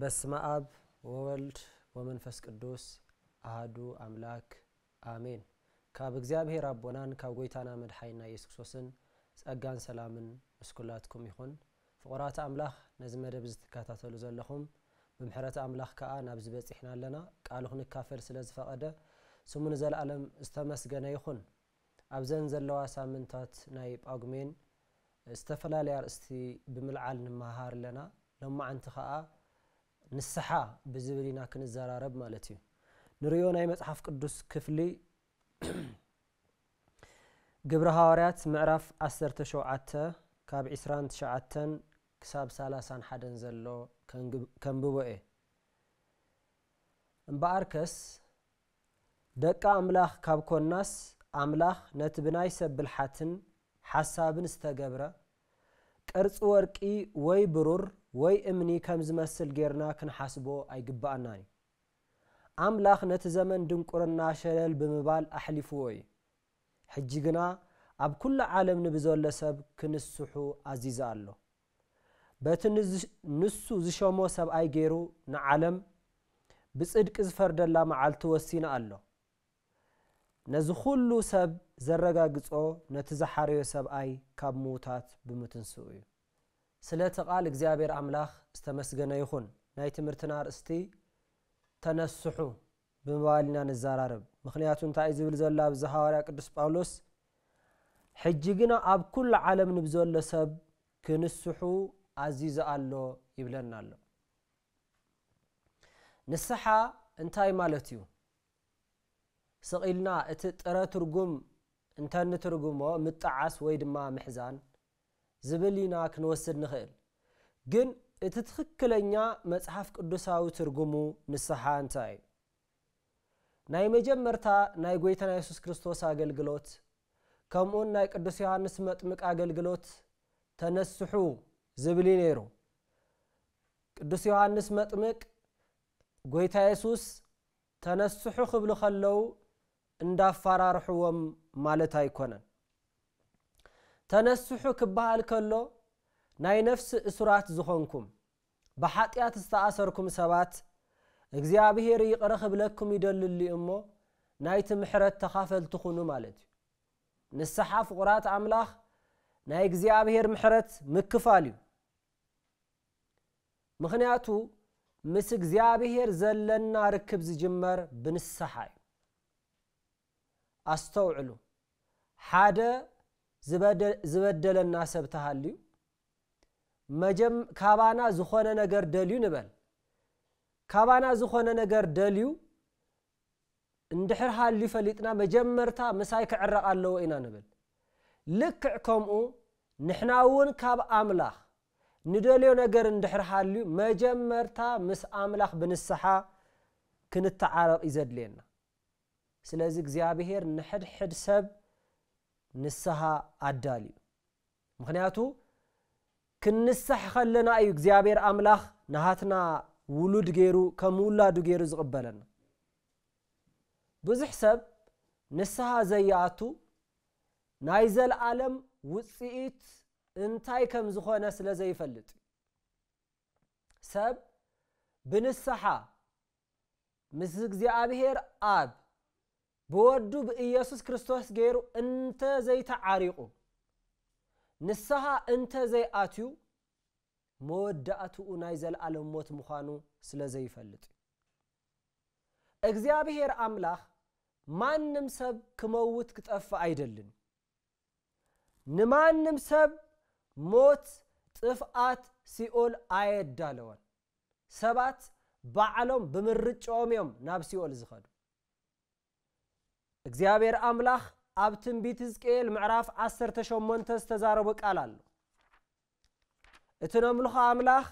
በስመ አብ ወወልድ ወመንፈስ ቅዱስ አህዱ አምላክ አሜን። ካብ እግዚአብሔር አቦናን ካብ ጎይታና መድሓይና ኢየሱስ ክርስቶስን ፀጋን ሰላምን ምስ ኩላትኩም ይኹን። ፍቑራት ኣምላኽ ነዚ መደብ ዝትከታተሉ ዘለኹም ብምሕረት ኣምላኽ ከዓ ናብ ዝበፂሕና ኣለና ቃል ክንካፈል ስለ ዝፈቐደ ስሙ ንዘለኣለም ዝተመስገነ ይኹን። ኣብዘን ዘለዋ ሳምንታት ናይ ጳጉሜን ዝተፈላለየ ኣርእስቲ ብምልዓል ንመሃር ኣለና ሎማዓንቲ ከዓ ንስሓ ብዝብል ኢና ክንዘራረብ ማለት እዩ ንሪኦ ናይ መፅሓፍ ቅዱስ ክፍሊ ግብሪ ሃዋርያት ምዕራፍ 17 ካብ 29 ክሳብ 31 ዘሎ ከንብቦ እየ እምበኣር ከስ ደቂ ኣምላኽ ካብ ኮናስ ኣምላኽ ነቲ ብናይ ሰብ ብልሓትን ሓሳብን ዝተገብረ ቅርፂ ወርቂ ወይ ብሩር ወይ እምኒ ከም ዝመስል ጌርና ክንሓስቦ ኣይግባአናን እዩ ኣምላኽ ነቲ ዘመን ድንቁርና ሸለል ብምባል ኣሕሊፍዎ እዩ ሕጂ ግና ኣብ ኩሉ ዓለም ንብዘሎ ሰብ ክንስሑ ኣዚዘ ኣሎ በቲ ንሱ ዝሸሞ ሰብኣይ ገይሩ ንዓለም ብፅድቂ ዝፈርደላ መዓልቲ ወሲና ኣሎ ነዚ ኩሉ ሰብ ዘረጋግጾ ነቲ ዝሓረዮ ሰብኣይ ካብ ምዉታት ብምትንስኡ እዩ ስለ ቲቓል እግዚኣብሔር ኣምላኽ ዝተመስገነ ይኹን ናይ ትምህርትና ርእስቲ ተነስሑ ብምባል ኢና ንዘራርብ ምክንያቱ እንታይ እዩ ዝብል ዘሎ ኣብዚ ሃዋርያ ቅዱስ ጳውሎስ ሕጂ ግና ኣብ ኩሉ ዓለም ንብዘሎ ሰብ ክንስሑ ኣዚዘ ኣሎ ይብለና ኣሎ ንስሓ እንታይ ማለት እዩ ስቒልና እቲ ጥረ ትርጉም እንተንትርጉሞ ምጣዓስ ወይ ድማ ምሕዛን ዝብል ኢና ክንወስድ ንኽእል ግን እቲ ትኽክለኛ መፅሓፍ ቅዱሳዊ ትርጉሙ ንስሓ እንታይ እዩ ናይ መጀመርታ ናይ ጎይታ ናይ የሱስ ክርስቶስ ኣገልግሎት ከምኡን ናይ ቅዱስ ዮሃንስ መጥምቅ ኣገልግሎት ተነስሑ ዝብል ነይሩ ቅዱስ ዮሃንስ መጥምቅ ጎይታ የሱስ ተነስሑ ክብሉ ከለው እንዳፈራርሕዎም ማለት ኣይኮነን ተነስሑ ክበሃል ከሎ ናይ ነፍሲ እሱራት ዝኾንኩም ብሓጢኣት ዝተኣሰርኩም ሰባት እግዚኣብሔር ይቕረ ክብለኩም ይደልሊ እሞ ናይቲ ምሕረት ተኻፈልቲ ኹኑ ማለት እዩ ንስሓ ፍቑራት ኣምላኽ ናይ እግዚኣብሔር ምሕረት ምክፋል እዩ ምክንያቱ ምስ እግዚኣብሔር ዘለና ርክብ ዝጅመር ብንስሓ እዩ ኣስተውዕሉ ሓደ ዝበደለና ሰብ ተሃልዩ ካባና ዝኾነ ነገር ደልዩ ንበል ካባና ዝኾነ ነገር ደልዩ እንድሕር ሃልዩ ፈሊጥና መጀመርታ ምሳይ ክዕረቕ ኣለዎ ኢና ንብል ልክዕ ከምኡ ንሕና እውን ካብ ኣምላኽ ንደልዮ ነገር እንድሕር ሃልዩ መጀመርታ ምስ ኣምላኽ ብንስሓ ክንተዓረቕ እዩ ዘድልየና ስለዚ እግዚኣብሄር ንሕድሕድ ሰብ ንስሓ ኣዳል እዩ ምክንያቱ ክንሳሕ ከለና እዩ እግዚኣብሔር ኣምላኽ ናሃትና ውሉድ ገይሩ ከም ውላዱ ገይሩ ዝቕበለና ብዙሕ ሰብ ንስሓ ዘይኣቱ ናይ ዘለኣለም ውፅኢት እንታይ ከም ዝኾነ ስለ ዘይፈልጥ እዩ ሰብ ብንስሓ ምስ እግዚኣብሔር ኣብ ብወዱ ብኢየሱስ ክርስቶስ ገይሩ እንተ ዘይተዓሪቑ ንስኻ እንተ ዘይኣትዩ መወዳእትኡ ናይ ዘለኣለም ሞት ምዃኑ ስለ ዘይፈልጥ እዩ እግዚኣብሔር ኣምላኽ ማንም ሰብ ክመውት ክጠፍእ ኣይደልን ንማንም ሰብ ሞት ጥፍኣት ሲኦል ኣየዳለወን ሰባት ባዕሎም ብምርጮኦም እዮም ናብ ሲኦል ዝኸዱ እግዚአብሔር አምላኽ ኣብ ትንቢት ህዝቅኤል ምዕራፍ 18 ዝተዛረበ ቃል ኣሎ እቲ ነምልኾ ኣምላኽ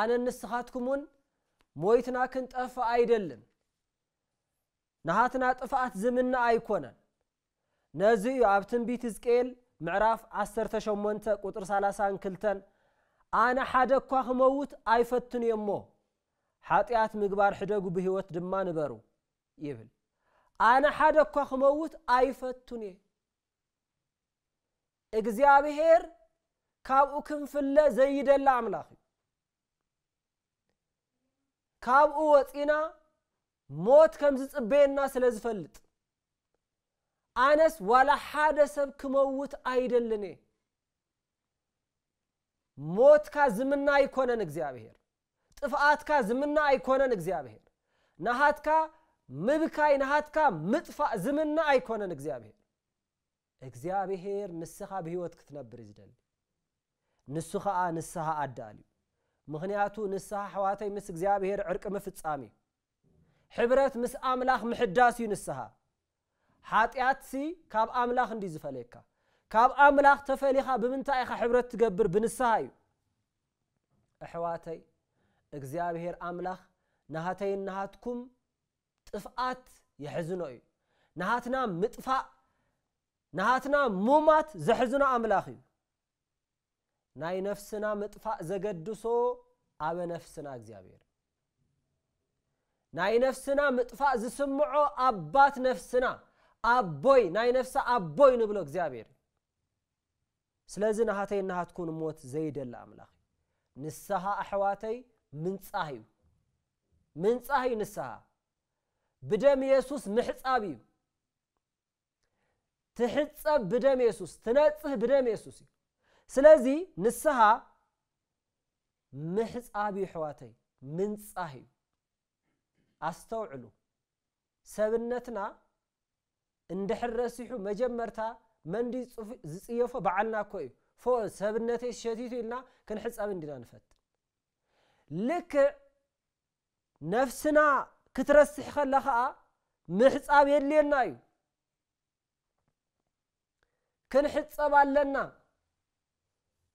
ኣነ ንስኻትኩም እውን ሞይትና ክንጠፍእ ኣይደልን ናሃትና ጥፋኣት ዝምና ኣይኮነን ነዚ እዩ ኣብ ትንቢት ህዝቅኤል ምዕራፍ 18 ቁጥር 32 ኣነ ሓደ እኳ ክመውት ኣይፈትን እየ እሞ ሓጢኣት ምግባር ሕደጉ ብህይወት ድማ ንበሩ ይብል አነ ሓደ እኳ ክመውት ኣይፈቱን እየ እግዚኣብሔር ካብኡ ክንፍለ ዘይደላ ኣምላኽ እዩ ካብኡ ወፂና ሞት ከም ዝፅበየና ስለ ዝፈልጥ ኣነስ ዋላ ሓደ ሰብ ክመውት ኣይደልን እየ ሞትካ ዝምና ኣይኮነን እግዚኣብሔር ጥፍኣትካ ዝምና ኣይኮነን እግዚኣብሔር ናሃትካ ምብካይ ናሃትካ ምጥፋእ ዝምና ኣይኮነን እግዚኣብሄር እግዚኣብሄር ንስኻ ብሂወት ክትነብር እዩ ዝደሊ ንሱ ከዓ ንስሓ ኣዳል እዩ ምክንያቱ ንስሓ ኣሕዋተይ ምስ እግዚኣብሄር ዕርቂ ምፍፃም እዩ ሕብረት ምስ ኣምላኽ ምሕዳስ እዩ ንስሓ ሓጢኣትሲ ካብ ኣምላኽ እንዲ ዝፈለየካ ካብ ኣምላኽ ተፈሊኻ ብምንታይ ኢኻ ሕብረት ትገብር ብንስሓ እዩ ኣሕዋተይ እግዚኣብሄር ኣምላኽ ናሃተይን ናሃትኩም ጥፍኣት የሕዝኖ እዩ ናሃትና ምጥፋእ ናሃትና ሙማት ዘሕዝኖ ኣምላኽ እዩ ናይ ነፍስና ምጥፋእ ዘገድሶ ኣበ ነፍስና እግዚኣብሔር ናይ ነፍስና ምጥፋእ ዝስምዖ ኣባት ነፍስና ኣቦይ ናይ ነፍሲ ኣቦይ ንብሎ እግዚኣብሔር ስለዚ ናሃተይ እናሃትኩን ሞት ዘይደሊ ኣምላኽ እዩ ንስሓ ኣሕዋተይ ምንፃህ እዩ ምንፃህ እዩ ንስሓ ብደም የሱስ ምሕፃብ እዩ ትሕፀብ ብደም የሱስ ትነፅህ ብደም የሱስ እዩ ስለዚ ንስሓ ምሕፃብ እዩ ኣሕዋተይ ምንፃህ እዩ ኣስተውዕሉ ሰብነትና እንድሕር ረሲሑ መጀመርታ መንዲ ዝፅየፎ በዓልና ኮ እዩ ፎ ሰብነተይ ሸቲቱ ኢልና ክንሕፀብ እንዲና ንፈት ልክዕ ነፍስና كترسح خلاها محس أبي لنا كن حس أبا لنا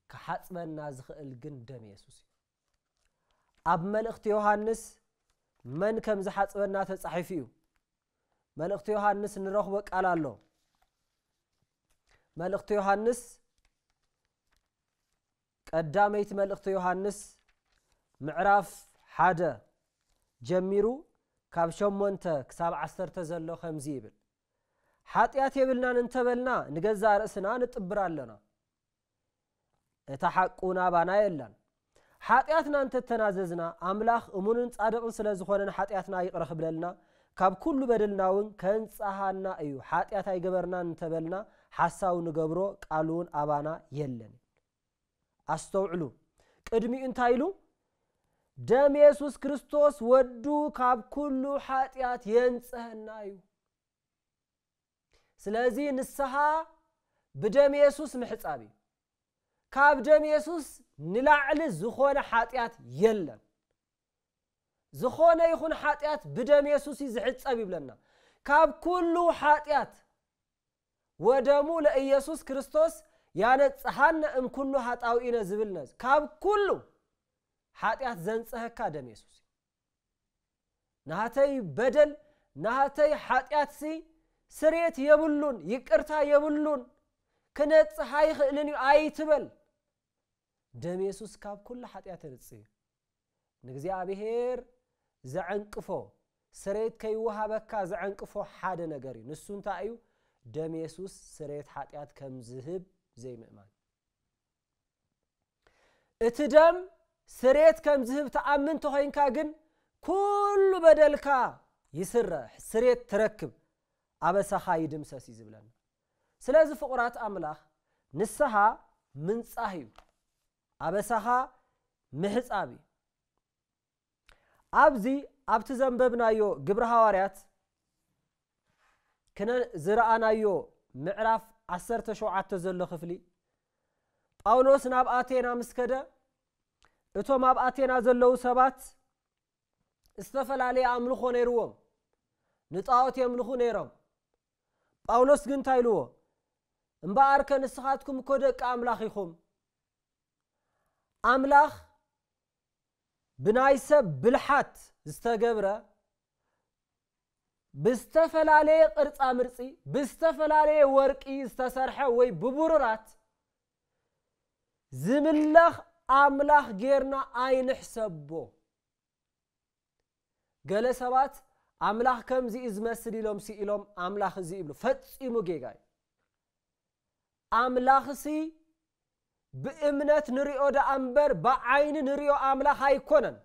كحس من نازخ الجن دم يسوس أب من أختي يوحنس من كم زحس من ناتس أحفيو من أختي يوحنس نروحك على الله من أختي يوحنس قدام يتملقت يوحنس معرف حدا جميرو ካብ ሸሞንተ ክሳብ ዓሰርተ ዘሎ ከምዚ ይብል ሓጢኣት የብልናን እንተበልና ንገዛ ርእስና ንጥብር ኣለና እታ ሓቁ ናባና የላን ሓጢኣትና እንተተናዘዝና ኣምላኽ እሙንን ጻድቕን ስለ ዝኾነን ሓጢኣትና ይቕረ ክብለልና ካብ ኩሉ በደልና እውን ከንፀሃና እዩ ሓጢኣት ኣይገበርናን እንተበልና ሓሳቡ ንገብሮ ቃል እውን ኣባና የለን ኣስተውዕሉ ቅድሚኡ እንታይ ኢሉ ደም ኢየሱስ ክርስቶስ ወዱ ካብ ኩሉ ኃጢአት የንጽህና እዩ ስለዚ ንስሓ ብደም የሱስ ምሕጻብ እዩ ካብ ደም የሱስ ንላዕሊ ዝኾነ ኃጢአት የለን ዝኾነ ይኹን ኃጢአት ብደም የሱስ እዩ ዝሕጸብ ይብለና ካብ ኩሉ ኃጢአት ወደሙ ለኢየሱስ ክርስቶስ ያነጽሓነ እምኩሉ ሃጣውኢነ ዝብል ነዚ ካብ ኩሉ ሓጢኣት ዘንፀኸካ ደም የሱስ ናሃተይ በደል ናሃተይ ሲ ስርየት የብሉን ይቅርታ የብሉን ክነፅሓ ይኽእልን እዩ ኣይትበል ደም የሱስ ካብ ኩሉ ሓጢአት ርፅ እዩ ንእግዚኣብሔር ዘዕንቅፎ ስሬት ከይወሃበካ ዘዐንቅፎ ሓደ ነገር እዩ ንሱ እንታይ እዩ ደም የሱስ ስሬት ሓጢአት ከም ዝህብ ዘይምእማን እቲ ደም ስሬት ከም ዝህብ ተኣምንቲ ኮይንካ ግን ኩሉ በደልካ ይስረሕ ስሬት ትረክብ ኣበሳኻ ይድምሰስ እዩ ዝብለና ስለዚ ፍቑራት ኣምላኽ ንስኻ ምንፃህ እዩ ኣበሳኻ ምሕፃብ እዩ ኣብዚ ኣብቲ ዘንበብናዮ ግብሪ ሃዋርያት ክነ ዝረኣናዮ ምዕራፍ 17 ዘሎ ክፍሊ ጳውሎስ ናብ ኣቴና ምስ ከደ እቶም ኣብ ኣቴና ዘለዉ ሰባት ዝተፈላለየ ኣምልኾ ነይርዎም ንጣዖት የምልኹ ነይሮም ጳውሎስ ግን እንታይ ኢልዎ እምበኣር ከ ንስኻትኩም እኮ ደቂ ኣምላኽ ኢኹም ኣምላኽ ብናይ ሰብ ብልሓት ዝተገብረ ብዝተፈላለየ ቅርፃ ምርፂ ብዝተፈላለየ ወርቂ ዝተሰርሐ ወይ ብቡሩራት ዝምለኽ ኣምላኽ ጌርና ኣይንሕሰቦ ገለ ሰባት ኣምላኽ ከምዚ እዩ ዝመስል ኢሎም ሲ ኢሎም ኣምላኽ እዚ ይብሉ ፈፂሙ ጌጋ እዩ ሲ ብእምነት ንሪኦ ደኣ እምበር ብዓይኒ ንሪኦ ኣምላኽ ኣይኮነን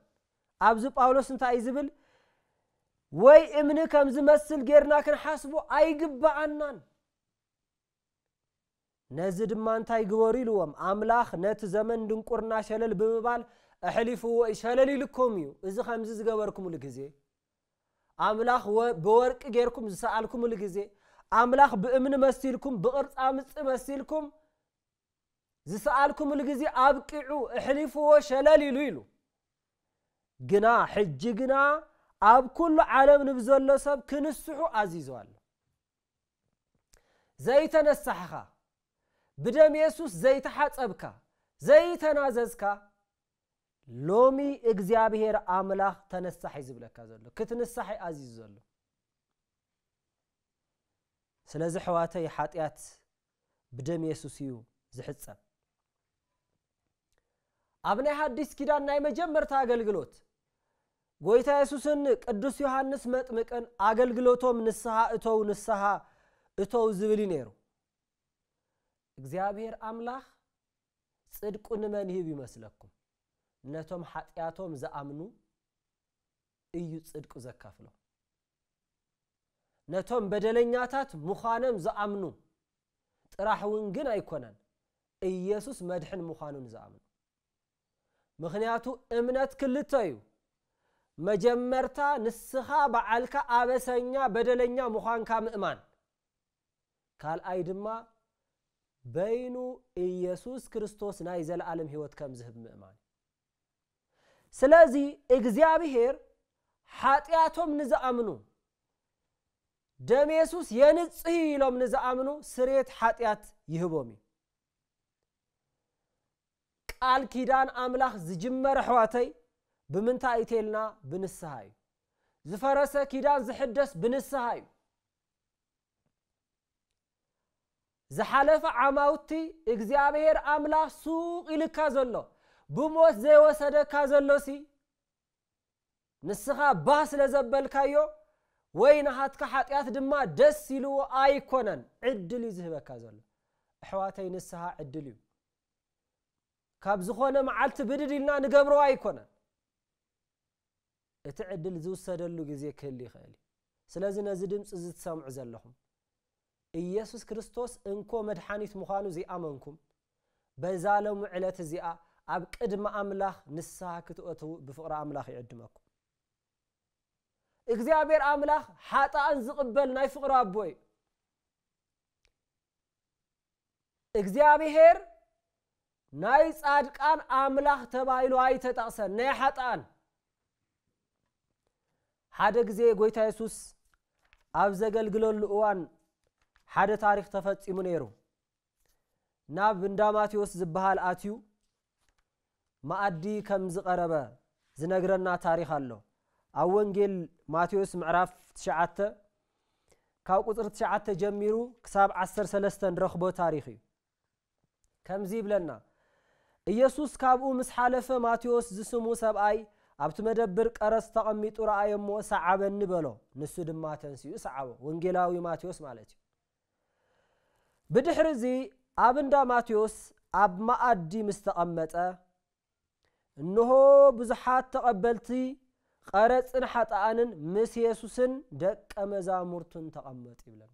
ኣብዚ ጳውሎስ እንታይ እዩ ዝብል ወይ እምኒ ከም ዝመስል ጌርና ክንሓስቡ ኣይግባኣናን ነዚ ድማ እንታይ ግበሩ ኢልዎም ኣምላኽ ነቲ ዘመን ድንቁርና ሸለል ብምባል ኣሕሊፉዎ ሸለል ኢልኩም እዩ እዚ ከምዚ ዝገበርኩምሉ ግዜ ኣምላኽ ብወርቂ ጌርኩም ዝሰኣልኩምሉ ግዜ ኣምላኽ ብእምኒ መሲልኩም ብቕርፃ ምፅጢ መሲልኩም ዝሰኣልኩምሉ ግዜ ኣብቂዑ ኣሕሊፍዎ ሸለል ኢሉ ኢሉ ግና ሕጂ ግና ኣብ ኩሉ ዓለም ንብዘሎ ሰብ ክንስሑ ኣዚዙ ኣሎ ዘይተነሳሕኻ ብደም የሱስ ዘይተሓፀብካ ዘይተናዘዝካ ሎሚ እግዚኣብሔር ኣምላኽ ተነሳሒ ዝብለካ ዘሎ ክትንሳሐይ ኣዝዩ ዘሎ ስለዚ ሕዋተይ ሓጢኣት ብደም የሱስ እዩ ዝሕፀብ ኣብ ናይ ሓዲስ ኪዳን ናይ መጀመርታ ኣገልግሎት ጎይታ የሱስን ቅዱስ ዮሃንስ መጥምቅን ኣገልግሎቶም ንስሓ እቶው ንስሓ እቶው ዝብል እዩ ነይሩ እግዚአብሔር አምላህ ፅድቁ ንመን ይህብ ይመስለኩም ነቶም ሓጢኣቶም ዝኣምኑ እዩ ጽድቁ ዘካፍሎ ነቶም በደለኛታት ምዃኖም ዝኣምኑ ጥራሕ እውን ግን ኣይኮነን ኢየሱስ መድሕን ምዃኑን ዝኣምኑ ምክንያቱ እምነት ክልተ እዩ መጀመርታ ንስኻ በዓልካ ኣበሰኛ በደለኛ ምዃንካ ምእማን ካልኣይ ድማ በይኑ ኢየሱስ ክርስቶስ ናይ ዘለዓለም ህይወት ከም ዝህብ ምእማን እዩ ስለዚ እግዚኣብሔር ሓጢኣቶም ንዝኣምኑ ደም የሱስ የንጽህ ኢሎም ንዝኣምኑ ስሬት ሓጢኣት ይህቦም እዩ ቃል ኪዳን ኣምላኽ ዝጅመረ ኣሕዋተይ ብምንታይ እተልና ብንስሓ እዩ ዝፈረሰ ኪዳን ዝሕደስ ብንስሓ እዩ ዝሓለፈ ዓማውቲ እግዚኣብሔር ኣምላኽ ሱቕ ኢልካ ዘሎ ብሞት ዘይወሰደካ ዘሎሲ ንስኻ ባህ ስለ ዘበልካዮ ወይ ንሃትካ ሓጢኣት ድማ ደስ ኢልዎ ኣይኮነን ዕድል እዩ ዝህበካ ዘሎ ኣሕዋተይ ንስኻ ዕድል እዩ ካብ ዝኾነ መዓልቲ ብድድ ኢልና ንገብሮ ኣይኮነን እቲ ዕድል ዝውሰደሉ ግዜ ክህሊ ይኽእል እዩ ስለዚ ነዚ ድምፂ ዝትሰምዑ ዘለኹም ኢየሱስ ክርስቶስ እንኮ መድሓኒት ምዃኑ ዘይኣመንኩም በዛ ሎሙ ዕለት እዚኣ ኣብ ቅድሚ ኣምላኽ ንስሓ ክትእትዉ ብፍቕሪ ኣምላኽ ይዕድመኩም እግዚኣብሔር ኣምላኽ ሓጣኣን ዝቕበል ናይ ፍቕሪ ኣቦ እዩ እግዚኣብሔር ናይ ጻድቃን ኣምላኽ ተባሂሉ ኣይተጠቕሰን ናይ ሓጣኣን ሓደ ግዜ ጎይታ የሱስ ኣብ ዘገልግለሉ እዋን ሓደ ታሪክ ተፈፂሙ ነይሩ ናብ እንዳ ማቴዎስ ዝበሃል ኣትዩ ማኣዲ ከም ዝቐረበ ዝነግረና ታሪክ ኣሎ ኣብ ወንጌል ማቴዎስ ምዕራፍ ትሽዓተ ካብ ቁፅሪ ትሽዓተ ጀሚሩ ክሳብ 13 ንረኽቦ ታሪክ እዩ ከምዚ ይብለና ኢየሱስ ካብኡ ምስ ሓለፈ ማቴዎስ ዝስሙ ሰብኣይ ኣብቲ መደብር ቀረስ ተቐሚጡ ረኣየ እሞ ሰዓበኒ በሎ ንሱ ድማ ተንስኡ ሰዓቦ ወንጌላዊ ማቴዎስ ማለት እዩ ብድሕሪ እዚ ኣብ እንዳ ማቴዎስ ኣብ መኣዲ ምስ ተቐመጠ እንሆ ብዙሓት ተቐበልቲ ቀረፅን ሓጣኣንን ምስ የሱስን ደቀ መዛሙርቱን ተቐመጡ ይብለና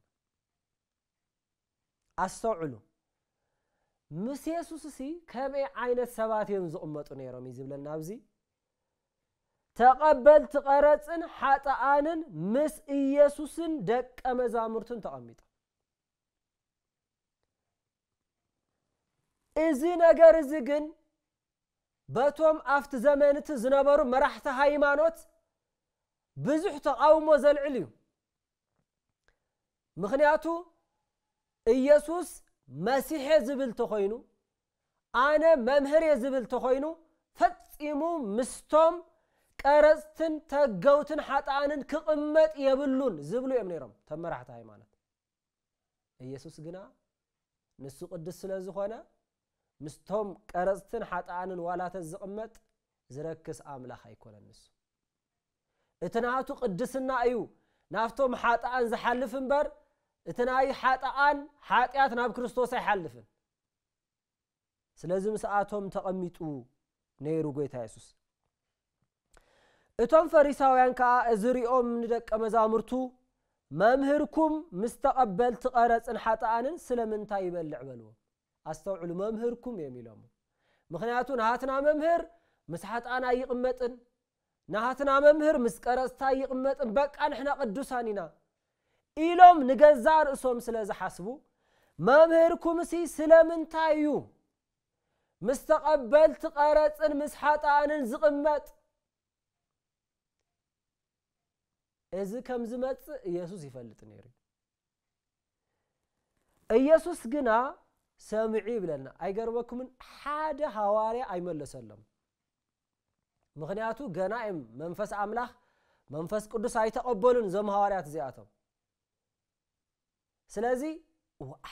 ኣስተውዕሉ ምስ የሱስ እሲ ከመይ ዓይነት ሰባት እዮም ዝቕመጡ ነይሮም እዩ ዝብለና ኣብዚ ተቐበልቲ ቀረፅን ሓጣኣንን ምስ ኢየሱስን ደቀ መዛሙርቱን ተቐሚጡ እዚ ነገር እዚ ግን በቶም ኣብቲ ዘመን እቲ ዝነበሩ መራሕቲ ሃይማኖት ብዙሕ ተቃውሞ ዘልዕል እዩ ምክንያቱ ኢየሱስ መሲሐ ዝብል ተኮይኑ ኣነ መምህር እየ ዝብል ተኮይኑ ፈፂሙ ምስቶም ቀረፅትን ተገውትን ሓጣንን ክቕመጥ የብሉን ዝብሉ እዮም ነይሮም ተመራሕቲ ሃይማኖት ኢየሱስ ግና ንሱ ቅዱስ ስለ ዝኾነ مستوم كرزتن حتى عن الوالات الزقمت زركس أملا خي كل النص اتناعتو قدسنا أيو نافتهم حتى عن زحلفن بر اتناعي حتى عن حتى عن كريستوس يحلفن سلازم ساعتهم تقميتو نيرو قيت يسوس اتون فريساوين كا ازري او من دك امزامرتو ممهركم مستقبل تقارس ان حتى عن سلمن تايب اللعبلوه استوعل ممهركم يميلهم مخنياتون هاتنا ممهر مسحت انا يقمتن نهاتنا ممهر مسكرستا يقمتن بك ان احنا قدوسانينا إلهم نجزار اسوم سلاز حسبو ممهركم سي سلامن تايو مستقبل تقرص ان مسحت انا زقمت اذ كم زمت يسوس يفلطني يسوس جنا ሰምዒ ይብለና ኣይገርበኩምን ሓደ ሃዋርያ ኣይመለሰሎም ምክንያቱ ገና እዮም መንፈስ ኣምላኽ መንፈስ ቅዱስ ኣይተቐበሉን እዞም ሃዋርያት እዚኣቶም ስለዚ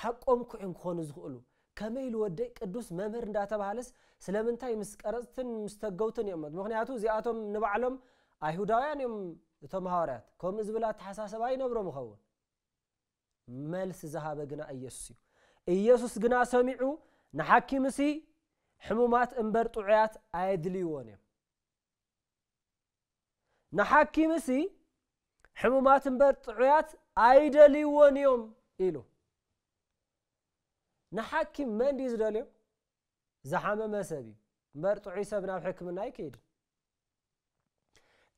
ሓቆም ኩዕን ክኾኑ ዝኽእሉ ከመይ ልወደይ ቅዱስ መምህር እንዳተባሃለስ ስለምንታይ ምስ ቀረፅትን ምስ ተገውትን እዮም ምክንያቱ እዚኣቶም ንባዕሎም ኣይሁዳውያን እዮም እቶም ሃዋርያት ከምኡ ዝብላ ኣተሓሳሰባ ይነብሮም ይኸውን መልሲ ዝሃበ ግና ኢየሱስ እዩ ኢየሱስ ግና ሰሚዑ ንሓኪም እሲ ሕሙማት እምበር ጥዑያት ኣየድልይዎን እዮም ንሓኪም እሲ ሕሙማት እምበር ጥዑያት ኣይደልይዎን እዮም ኢሉ ንሓኪም መን ድዩ ዝደልዮ ዝሓመመ ሰብ እዩ እምበር ጥዑይ ሰብ ናብ ሕክምና ይከይድን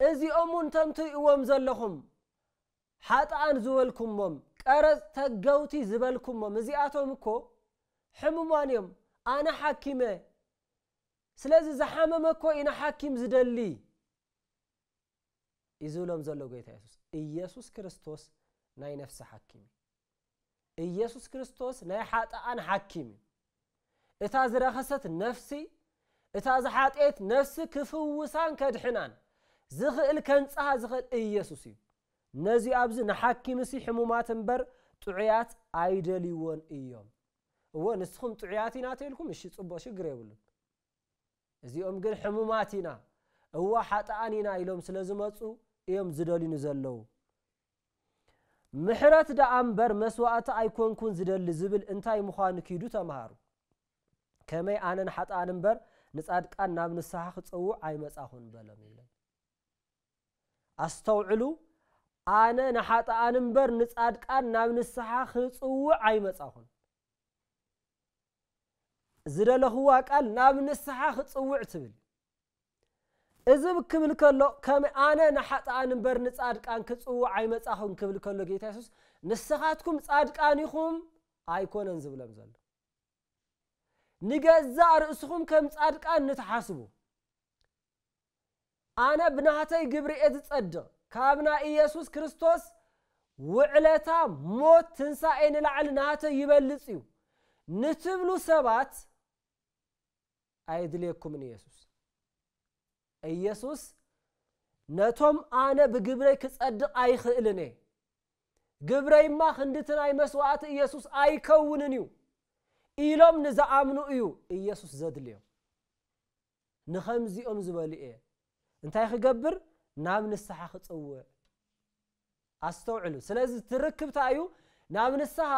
እዚኦም እውን ተምትርእዎም ዘለኹም ሓጣኣን ዝበልኩሞም قرز تگوتي زبلكم مزياتهم كو حمومانيوم انا حكيمه سلازي زحمم كو انا حكيم زدلي يزولم زلو غيت يسوس يسوس كريستوس ناي نفس حكيم يسوس كريستوس ناي حاط انا حكيم اتا زرخست نفسي اتا زحاطيت نفسي كفوسان كدحنان زخل كنصا زخل يسوسي إيه ነዚ ኣብዚ ንሓኪም እሲ ሕሙማት እምበር ጥዑያት ኣይደልይዎን እዮም እዎ ንስኹም ጥዑያት ኢና ተኢልኩም እሺ ፅቡቅ ሽግር የብሉን እዚኦም ግን ሕሙማት ኢና እዋ ሓጣኣን ኢና ኢሎም ስለ ዝመፁ እዮም ዝደልዩኒ ዘለዉ ምሕረት ደኣ እምበር መስዋእቲ ኣይኮንኩን ዝደሊ ዝብል እንታይ ምዃኑ ኪዱ ተምሃሩ ከመይ ኣነን ሓጣኣን እምበር ንጻድቃን ናብ ንስሓ ክፀውዕ ኣይመጻኹን በሎም ይብለን ኣስተውዕሉ ኣነ ንሓጣኣን እምበር ንጻድቃን ናብ ንስሓ ክፅውዕ ኣይመጻኹን ዝደለኽዋ ቃል ናብ ንስሓ ክፅውዕ ትብል እዚ ክብል ከሎ ከመይ ኣነ ንሓጣኣን እምበር ንጻድቃን ክፅውዕ ኣይመጻኹን ክብል ከሎ ጌታ የሱስ ንስኻትኩም ጻድቃን ኢኹም ኣይኮነን ዝብሎም ዘሎ ንገዛእ ርእስኹም ከም ጻድቃን ንተሓስቡ ኣነ ብናህተይ ግብሪ እየ ዝጸድቕ كابنا يسوس كريستوس وعلتا موت تنسى اين العل نهاتا يبلسيو نتبلو سبات ايدليكم من يسوس يسوس نتوم انا بجبري كسد اي خلني جبري ما خندتنا اي مسوات يسوس اي كوننيو إيلوم نزا آمنو إيو إيسوس زاد ليو نخمزي أم إيه انتا يخي قبر ናብ ንስሓ ክፅውዕ ኣስተውዕሉ ስለዚ ትርክብታ እዩ ናብ ንስሓ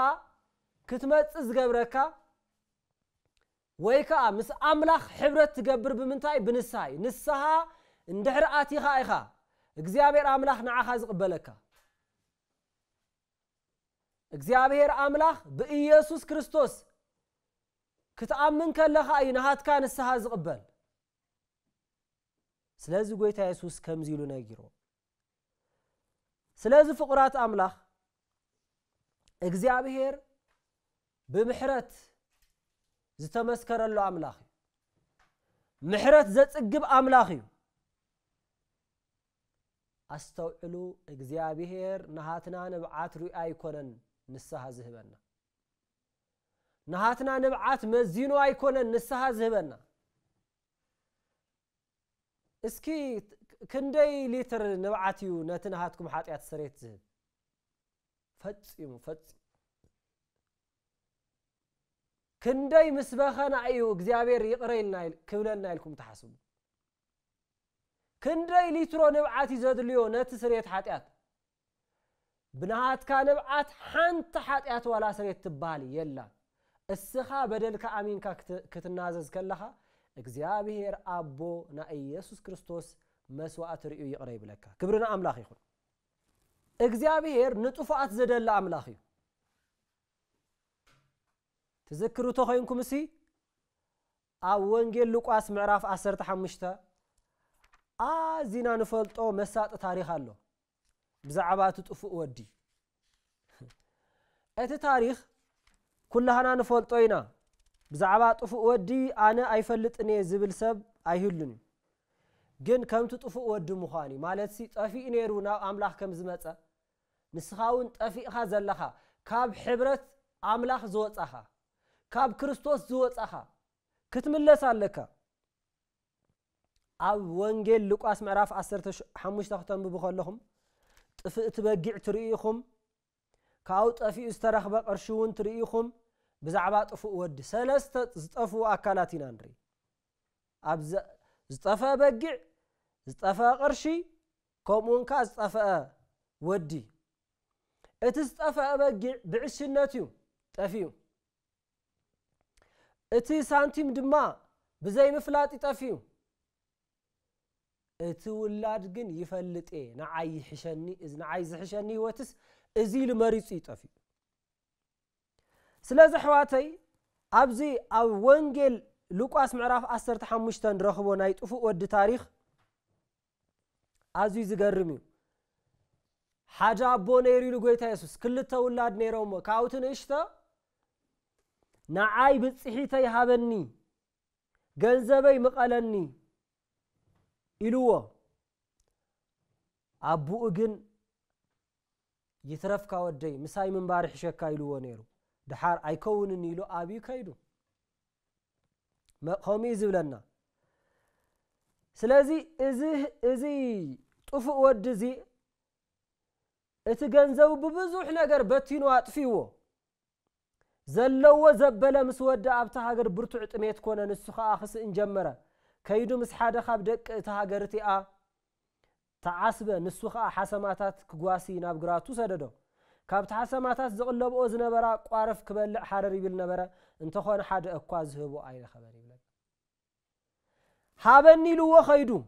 ክትመፅእ ዝገብረካ ወይ ከዓ ምስ ኣምላኽ ሕብረት ትገብር ብምንታይ ብንስሓ እዩ ንስሓ እንድሕሪ ኣትኻ ኢኻ እግዚኣብሔር ኣምላኽ ንዓኻ ዝቕበለካ እግዚኣብሔር ኣምላኽ ብኢየሱስ ክርስቶስ ክትኣምን ከለኻ እዩ ናሃትካ ንስሓ ዝቕበል ስለዚ ጎይታ የሱስ ከምዚ ኢሉ ነጊሮ ስለዚ ፍቁራት ኣምላኽ እግዚኣብሔር ብምሕረት ዝተመስከረሉ ኣምላኽ እዩ ምሕረት ዘፅግብ ኣምላኽ እዩ ኣስተውዕሉ እግዚኣብሔር ንሃትና ንብዓት ርኡ ኣይኮነን ንስሓ ዝህበና ንሃትና ንብዓት መዚኑ ኣይኮነን ንስሓ ዝህበና እስኪ ክንደይ ሊትር ንብዓት እዩ ነቲ ናሃትኩም ሓጢኣት ሰሬት ዝህብ ፈፂሙ ፈፂሙ ክንደይ ምስ በኸና እዩ እግዚኣብሔር ይቕረይልና ክብለልና ኢልኩም ተሓስቡ ክንደይ ሊትሮ ንብዓት እዩ ዘድልዮ ነቲ ስሬት ሓጢኣት ብናሃትካ ንብዓት ሓንቲ ሓጢኣት ዋላ ስሬት ትበሃል የላ እስኻ በደልካ ኣሚንካ ክትናዘዝ ከለኻ እግዚኣብሔር ኣቦ ናይ ኢየሱስ ክርስቶስ መስዋእት ርዩ ይቕረ ይብለካ ክብርና ኣምላኽ ይኹን እግዚኣብሔር ንጥፉኣት ዘደሊ ኣምላኽ እዩ ትዝክርቶ ኮይንኩ ምሲ ኣብ ወንጌል ሉቃስ ምዕራፍ 15 ኣዝና ንፈልጦ መሳጢ ታሪክ ኣሎ ብዛዕባ እቲ ጥፉእ ወዲ እቲ ታሪክ ኩላህና ንፈልጦ ኢና ብዛዕባ ጥፉእ ወዲ ኣነ ኣይፈልጥን እየ ዝብል ሰብ ኣይህሉን እዩ ግን ከምቲ ጥፉእ ወዲ ምዃኑ እዩ ማለት ጠፊእ ነይሩ ናብ ኣምላኽ ከም ዝመፀ ንስኻ እውን ጠፊእኻ ዘለኻ ካብ ሕብረት ኣምላኽ ዝወፃኻ ካብ ክርስቶስ ዝወፃኻ ክትምለስ ኣለካ ኣብ ወንጌል ልቋስ ምዕራፍ 15 ክተንብቡ ከለኹም ጥፍእ ትበጊዕ ትርኢ ኢኹም ካብኡ ጠፊኡ ዝተረኽበ ቅርሺ እውን ትርኢ ኢኹም ብዛዕባ ጥፉእ ወዲ ሰለስተ ዝጠፍኡ ኣካላት ኢና ንርኢ ኣብ ዝጠፍአ በጊዕ ዝጠፍአ ቅርሺ ከምኡውን ከዓ ዝጠፍአ ወዲ እቲ ዝጠፍአ በጊዕ ብዕሽነት እዩ ጠፊኡ እቲ ሳንቲም ድማ ብዘይምፍላጥ ይጠፊኡ እቲ ውላድ ግን ይፈልጥ እየ ንዓይ ይሕሸኒ እዚ ንዓይ ዝሕሸኒ ህወትስ እዚ ኢሉ መሪፁ ይጠፊኡ ስለዚ ኣሕዋተይ ኣብዚ ኣብ ወንጌል ሉቃስ ምዕራፍ 15 ንረኽቦ ናይ ጥፉእ ወዲ ታሪክ ኣዝዩ ዝገርም እዩ ሓደ ኣቦ ነይሩ ኢሉ ጎይታ የሱስ ክልተ ውላድ ነይሮሞ ካብኡቲ ንእሽቶ ንዓይ ብፅሒተይ ሃበኒ ገንዘበይ ምቐለኒ ኢልዎ ኣቦኡ ግን ይትረፍካ ወደይ ምሳይ ምንባር ሕሸካ ኢልዎ ነይሩ ድሓር ኣይከውንን ኢሉ ኣብዪ ከይዱ ከምኡ ዝብለና ስለዚ እዚ ጥፉእ ወዲ እዚ እቲ ገንዘቡ ብብዙሕ ነገር በቲኑ ኣጥፊዎ ዘለዎ ዘበለ ምስ ወዲ ኣብቲ ሃገር ብርቱዕ ጥሜት ኮነ ንሱ ከዓ ክስእን ጀመረ ከይዱ ምስ ሓደ ካብ ደቂ እቲ ሃገር እቲኣ ተዓስበ ንሱ ከዓ ሓሰማታት ክጓሲ ናብ ግራቱ كابت حسا ما تاس زغل لب اوز نبرا قوارف كبل حرر يبل نبرا انتخون حاد اكواز هبو ايل خبر يبل هابني لو خيدو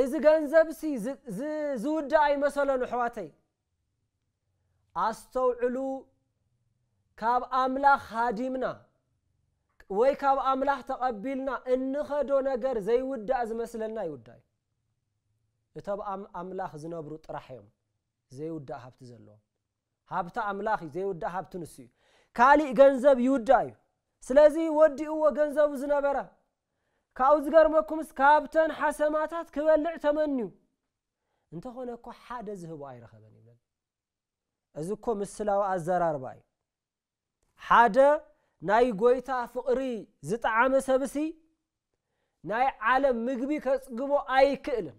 از غنزب سي زود اي مسلا نحواتي استو علو كاب املاخ هاديمنا وي كاب املاخ تقبلنا انخدو نگر زي ود از مسلا نا يود اي اتاب ام املاخ ترحيم ዘይውዳእ ሃብቲ ዘለዎ ሃብቲ ኣምላኽ እዩ ዘይውዳእ ሃብቲ ንሱ እዩ ካሊእ ገንዘብ ይውዳእ እዩ ስለዚ ወዲእዎ ገንዘቡ ዝነበረ ካብኡ ዝገርመኩምስ ካብተን ሓሰማታት ክበልዕ ተመንዩ እንተኾነ እኮ ሓደ ዝህቦ ኣይረኸበን ይብለን እዚ እኮ ምስላዊ ኣዘራርባ እዩ ሓደ ናይ ጎይታ ፍቕሪ ዝጠዓመ ሰብሲ ናይ ዓለም ምግቢ ከፅግቦ ኣይክእልን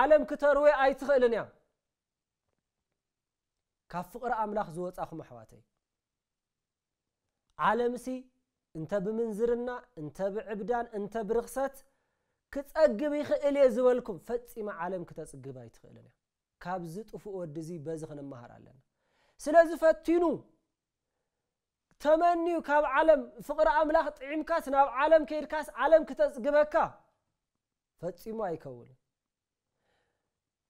ዓለም ክተርወ ኣይትኽእልን እያ ካብ ፍቕሪ ኣምላኽ ዝወፃኹም ኣሕዋተይ ዓለምሲ እንተ ብምንዝርና እንተ ብዕብዳን እንተ ብርክሰት ክፀግብ ይኽእል እየ ዝበልኩም ፈፂማ ዓለም ክተፅግብ ኣይትኽእልን እያ ካብዚ ጥፉእ ወዲ እዚ በዚ ክንመሃር ኣለና ስለዚ ፈቲኑ ተመንዩ ካብ ዓለም ፍቕሪ ኣምላኽ ጥዒምካስ ናብ ዓለም ከይድካስ ዓለም ክተፅግበካ ፈፂሙ ኣይከውንን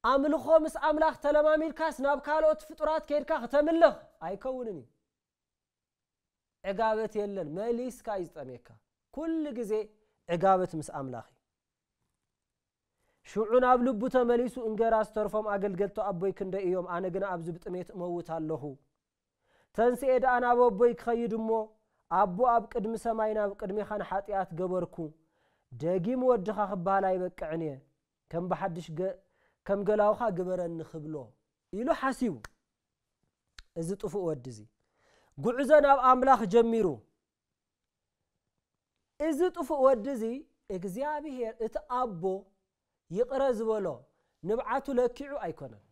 ኣምልኾ ምስ ኣምላኽ ተለማሚድካስ ናብ ካልኦት ፍጡራት ከይድካ ክተምልኽ ኣይከውንን እዩ ዕጋበት የለን መሊስካ እዩ ዝጠሜካ ኩሉ ግዜ ዕጋበት ምስ ኣምላኽ እዩ ሽዑ ናብ ልቡ ተመሊሱ እንገራ ዝተርፎም ኣገልገልቶ ኣቦይ ክንደ እዮም ኣነ ግና ኣብዚ ብጥሜት እመውት ኣለኹ ተንስኤ ድኣ ናብ ኣቦይ ክኸይድ እሞ ኣቦ ኣብ ቅድሚ ሰማይ ናብ ቅድሚኻን ሓጢኣት ገበርኩ ደጊም ወድኻ ክበሃል ኣይበቅዕን እየ ከም ብሓድሽ ከም ገላውኻ ግበረኒ ክብሎ ኢሉ ሓሲቡ እዚ ጥፉእ ወዲ እዚ ጉዕዞ ናብ ኣምላኽ ጀሚሩ እዚ ጥፉእ ወዲ እዚ እግዚኣብሄር እቲ ኣቦ ይቕረ ዝበሎ ንብዓቱ ለኪዑ ኣይኮነን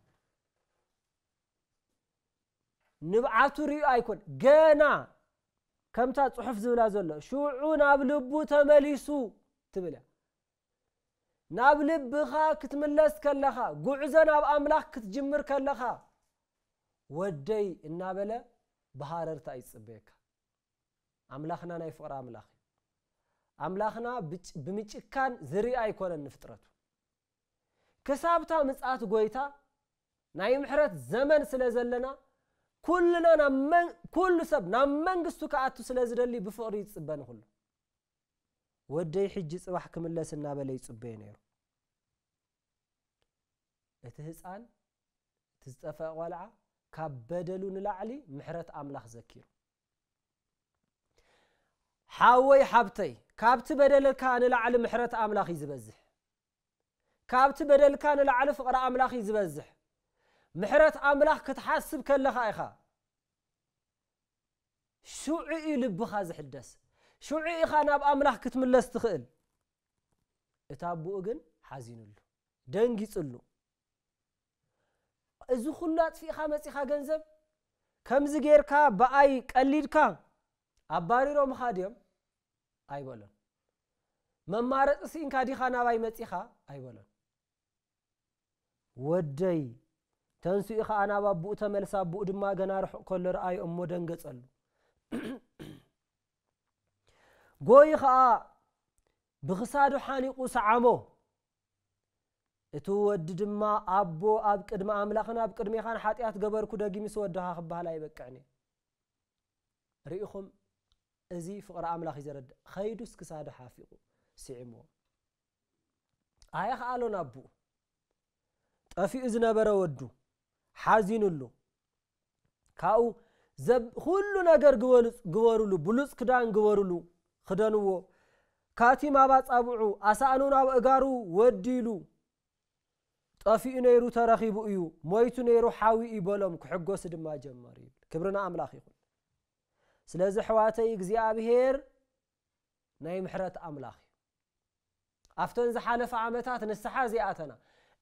ንብዓቱ ርዩ ኣይኮን ገና ከምታ ፅሑፍ ዝብላ ዘሎ ሽዑ ናብ ልቡ ተመሊሱ ትብል እያ ናብ ልብኻ ክትምለስ ከለኻ ጉዕዞ ናብ ኣምላኽ ክትጅምር ከለኻ ወደይ እናበለ ብሃረርታ ይፅበየካ ኣምላኽና ናይ ፍቕሪ ኣምላኽ እዩ ኣምላኽና ብምጭካን ዝርኢ ኣይኮነን ንፍጥረቱ ክሳብታ ምፅኣት ጎይታ ናይ ምሕረት ዘመን ስለ ዘለና ኩሉና ኩሉ ሰብ ናብ መንግስቱ ክኣቱ ስለ ዝደሊ ብፍቕሪ ይፅበ ንኩሉ ወደይ ሕጂ ፅባሕ ክምለስ እናበለ ይፅበየ ነይሩ እቲ ህፃን እቲ ዝጠፍአ ቆልዓ ካብ በደሉ ንላዕሊ ምሕረት ኣምላኽ ዘኪሩ ሓወይ ሓብተይ ካብቲ በደልካ ንላዕሊ ምሕረት ኣምላኽ እዩ ዝበዝሕ ካብቲ በደልካ ንላዕሊ ፍቕሪ ኣምላኽ እዩ ዝበዝሕ ምሕረት ኣምላኽ ክትሓስብ ከለኻ ኢኻ ሽዑ እዩ ልብኻ ዝሕደስ ሽዑ ኢኻ ናብ ኣምላኽ ክትምለስ ትኽእል እቲ ኣቦኡ ግን ሓዚኑሉ ደንጊፅሉ እዚ ኩሉ ኣጥፊእኻ መፂኻ ገንዘብ ከምዚ ጌርካ ብኣይ ቀሊድካ ኣባሪሮምኻ ድዮም ኣይበሎን መማረፂ ስኢንካ ዲኻ ናባይ መፂኻ ኣይበሎን ወደይ ተንስኡ ከዓ ናብ ኣቦኡ ተመልሳ ኣቦኡ ድማ ገና ርሑቕ ከሎ ረኣዩ እሞ ደንገፀሉ ጎይ ከዓ ብክሳዱ ሓኒቁ ሰዓሞ እቲ ወዲ ድማ ኣቦ ኣብ ቅድሚ ኣምላኽን ኣብ ቅድሜኻን ሓጢኣት ገበርኩ ደጊሚ ስወድኻ ክበሃል ኣይበቅዕን እየ ርኢኹም እዚ ፍቕሪ ኣምላኽ እዩ ዘረድእ ከይዱስ ክሳዱ ሓፊቑ ስዒምዎ ኣየ ከዓ ኣሎን ኣቦኡ ጠፊኡ ዝነበረ ወዱ ሓዚኑሉ ካብኡ ኩሉ ነገር ግበሩሉ ብሉፅ ክዳን ግበሩሉ ክደንዎ ካቲም ኣብ ኣጻብዑ ኣሳእኑን ኣብ እጋሩ ወዲሉ ጠፊኡ ነይሩ ተረኺቡ እዩ ሞይቱ ነይሩ ሓዊ ይበሎም ክሕጎስ ድማ ጀመር ይብል ክብርና ኣምላኽ ይኹን ስለዚ ኣሕዋተይ እግዚኣብሄር ናይ ምሕረት ኣምላኽ እዩ ኣብተን ዝሓለፈ ዓመታት ንስሓ እዚኣተና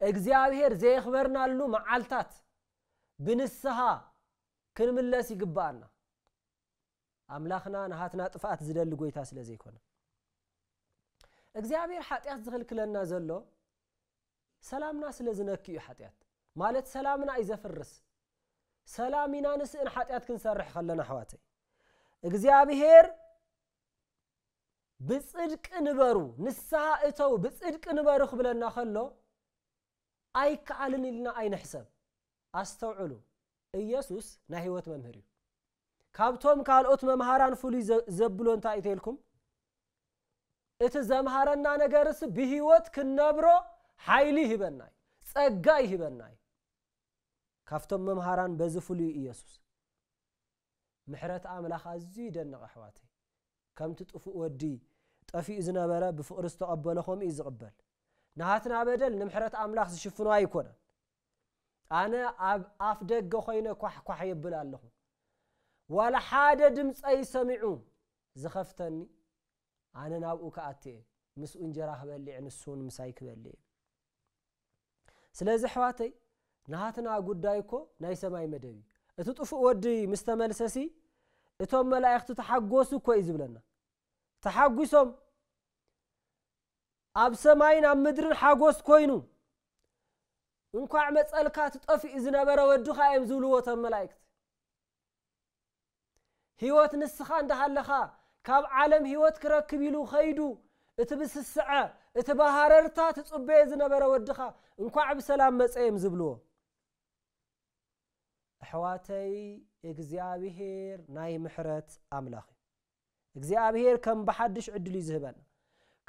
እግዚኣብሄር ዘየኽበርናሉ መዓልታት ብንስሓ ክንምለስ ይግባአና ኣምላኽና ንሃትና ጥፍኣት ዝደሊ ጎይታ ስለ ዘይኮነ እግዚኣብሔር ሓጢኣት ዝኽልክለና ዘሎ ሰላምና ስለ ዝነክእ እዩ ሓጢኣት ማለት ሰላምና እዩ ዘፍርስ ሰላም ኢና ንስእን ሓጢኣት ክንሰርሕ ከለና ኣሕዋተይ እግዚኣብሄር ብፅድቂ ንበሩ ንስሓ እተው ብፅድቂ ንበሩ ክብለና ከሎ ኣይከኣልን ኢልና ኣይንሕሰብ ኣስተውዕሉ ኢየሱስ ናይ ህይወት መምህር እዩ ካብቶም ካልኦት መምሃራን ፍሉይ ዘብሎ እንታይ እዩ ተኢልኩም እቲ ዘምሃረና ነገርስ ብሂወት ክንነብሮ ሓይሊ ይህበናይ ጸጋ ይህበናይ ካብቶም መምሃራን በዚ ፍሉይ ኢየሱስ ምሕረት ኣምላኽ ኣዝዩ ይደንቕ ኣሕዋተይ ከምቲ ጥፉእ ወዲ ጠፊኡ ዝነበረ ብፍቕሪ ዝተቐበለ ከምኡ እዩ ዝቕበል ናሃትና በደል ንምሕረት ኣምላኽ ዝሽፍኖ ኣይኮነን ኣነ ኣብ ኣፍ ደገ ኮይነ ኳሕኳሕ የብል ኣለኹ ዋላ ሓደ ድምፀይ ሰሚዑ ዝኸፍተኒ ኣነ ናብኡ ከኣትየ ምስኡ እንጀራ ክበልዕ ንሱን ምሳይ ክበልዕ ስለዚ ኣሕዋተይ ናሃትና ጉዳይ ኮ ናይ ሰማይ መደብ እዩ እቲ ጥፉእ ወዲ ምስ ተመልሰሲ እቶም መላእኽቲ ተሓጎሱ ኮ እዩ ዝብለና ተሓጒሶም ኣብ ሰማይን ኣብ ምድርን ሓጎስ ኮይኑ እንኳዕ መፀልካ ትጠፊኡ ዝነበረ ወዱኻ እዮም ዝብልዎ እቶም መላእክቲ ሂወት ንስኻ እንዳሃለኻ ካብ ዓለም ሂወት ክረክብ ኢሉ ኸይዱ እቲ ብስስዐ እቲ ባሃረርታ ትፅበየ ዝነበረ ወድኻ እንኳዕ ብሰላም መፀየም ዝብልዎ ኣሕዋተይ እግዚኣብሄር ናይ ምሕረት ኣምላኽ እዩ እግዚኣብሄር ከም ብሓድሽ ዕድል እዩ ዝህበና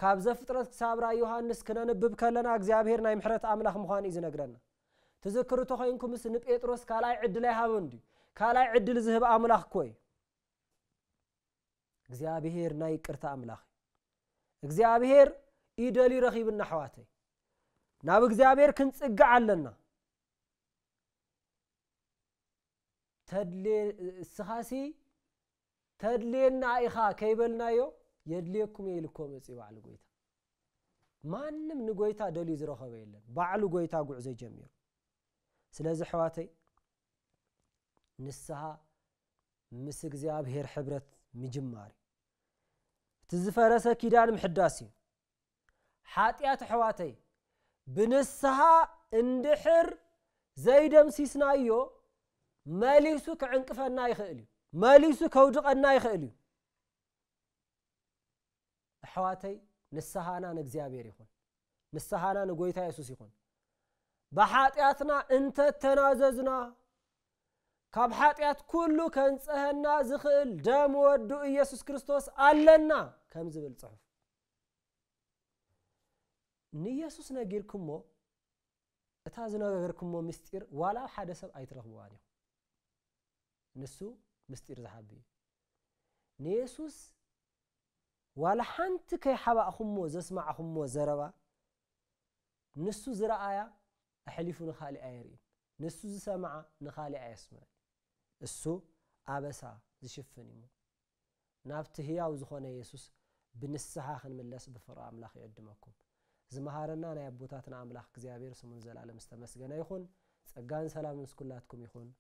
ካብ ዘፍጥረት ክሳብ ራይ ዮሃንስ ክነንብብ ከለና እግዚኣብሄር ናይ ምሕረት ኣምላኽ ምዃኑ እዩ ዝነግረና ትዝክር እቶ ኮይንኩ ምስ ንጴጥሮስ ካልኣይ ዕድል ኣይሃበን ድዩ ካልኣይ ዕድል ዝህብ ኣምላኽ ኮ እዩ እግዚኣብሄር ናይ ቅርታ ኣምላኽ እዩ እግዚኣብሄር ኢደልዩ ረኺብና ኣሕዋተይ ناب اغزابير كنت اقع لنا تدلي السخاسي تدلي النائخة كيبل يو يدليكم يلكم يسيب على قويتا ما نم نقويتا دلي زرخة بيلن بعلو قويتا قوع زي جميع سلازي حواتي نسها مسك زياب هير حبرت مجماري تزفرسة كيدان محداسي حاتيات حواتي, بنسها اندحر زيدم سيسنا يو ماليسو كعنقف الناي خيلي ماليسو كوجق الناي خيلي احواتي نسهانا نغزابير يكون نسهانا نغويتا يسوس يكون بحاطياتنا انت تناززنا كاب حاطيات كلو كنصهنا زخل دم ودو يسوس كريستوس علنا كم زبل صحف نيسوس نجيركم مو اتازنا غيركم مو مستير ولا حدا سب ايت رغبواني نسو مستير زحابي نيسوس ولا حنت كي حبا اخم مو زسمع اخم مو زربا نسو زرايا احلف نخالي ايري نسو زسمع نخالي ايسمع السو ابسا زشفني مو نابت هياو زخونا يسوس بنسحاخن من لس بفرع املاخ يقدمكم ዝመሃረና ናይ ኣቦታትና ኣምላኽ እግዚኣብሔር ስሙን ዘላለም ዝተመስገነ ይኹን ጸጋን ሰላምን ምስኩላትኩም ይኹን